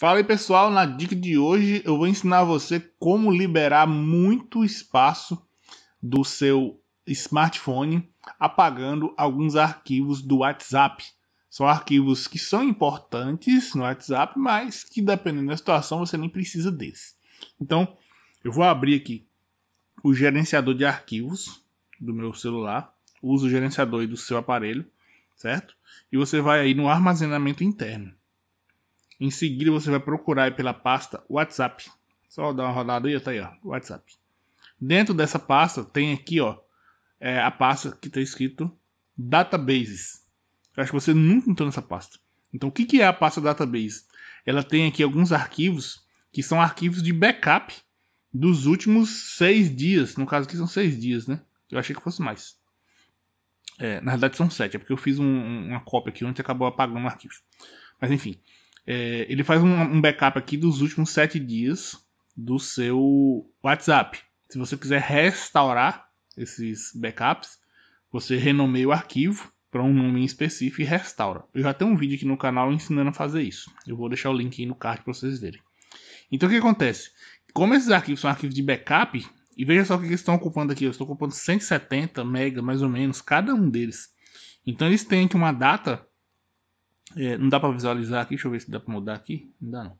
Fala aí pessoal, na dica de hoje eu vou ensinar você como liberar muito espaço do seu smartphone apagando alguns arquivos do WhatsApp. São arquivos que são importantes no WhatsApp, mas que dependendo da situação você nem precisa desse. Então eu vou abrir aqui o gerenciador de arquivos do meu celular, uso o gerenciador do seu aparelho, certo? E você vai aí no armazenamento interno. Em seguida, você vai procurar pela pasta WhatsApp. Só dar uma rodada aí, tá aí, ó, WhatsApp. Dentro dessa pasta tem aqui, ó, é a pasta que está escrito Databases. Eu acho que você nunca entrou nessa pasta. Então, o que, que é a pasta Database? Ela tem aqui alguns arquivos que são arquivos de backup dos últimos seis dias. No caso aqui são seis dias, né? Eu achei que fosse mais. É, na verdade são sete, é porque eu fiz um, uma cópia aqui onde acabou apagando o arquivo. Mas enfim, é, ele faz um, um backup aqui dos últimos sete dias do seu WhatsApp. Se você quiser restaurar esses backups, você renomeia o arquivo para um nome específico e restaura. Eu já tenho um vídeo aqui no canal ensinando a fazer isso. Eu vou deixar o link aí no card para vocês verem. Então o que acontece? Como esses arquivos são arquivos de backup, e veja só o que eles estão ocupando aqui. Eu estou ocupando 170 mega mais ou menos cada um deles. Então eles têm aqui uma data é, não dá para visualizar aqui, deixa eu ver se dá para mudar aqui. Não dá não.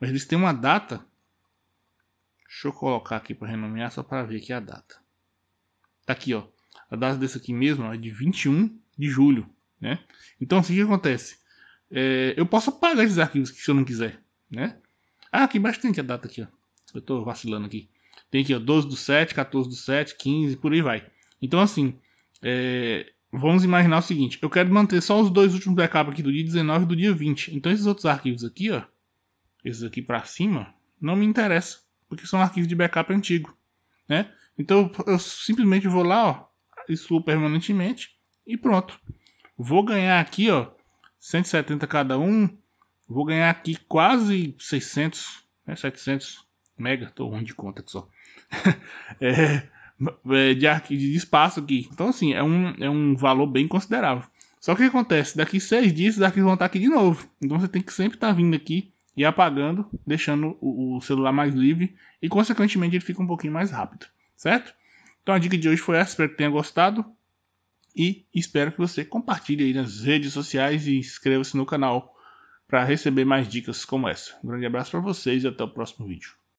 Mas eles têm uma data. Deixa eu colocar aqui para renomear só para ver aqui a data. Tá aqui, ó. A data desse aqui mesmo ó, é de 21 de julho, né? Então, assim, o que acontece? É, eu posso apagar esses arquivos se eu não quiser, né? Ah, aqui embaixo tem aqui a data aqui, ó. Eu tô vacilando aqui. Tem aqui, ó, 12 do 7, 14 do 7, 15, por aí vai. Então, assim, é, Vamos imaginar o seguinte, eu quero manter só os dois últimos backups aqui do dia 19 e do dia 20. Então esses outros arquivos aqui, ó, esses aqui para cima, não me interessa, porque são arquivos de backup antigo, né? Então eu simplesmente vou lá, ó, excluo permanentemente e pronto. Vou ganhar aqui, ó, 170 cada um, vou ganhar aqui quase 600, né, 700 mega, tô ruim de conta aqui só. é, é, de, de espaço aqui. Então, assim, é um, é um valor bem considerável. Só que o que acontece? Daqui seis dias os arquivos vão estar aqui de novo. Então você tem que sempre estar vindo aqui e apagando, deixando o, o celular mais livre e, consequentemente, ele fica um pouquinho mais rápido, certo? Então a dica de hoje foi essa, espero que tenha gostado e espero que você compartilhe aí nas redes sociais e inscreva-se no canal para receber mais dicas como essa. Um grande abraço para vocês e até o próximo vídeo.